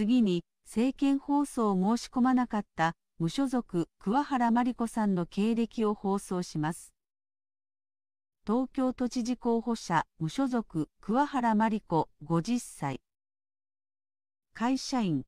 次に、政見放送を申し込まなかった無所属桑原真理子さんの経歴を放送します。東京都知事候補者無所属桑原真理子50歳。会社員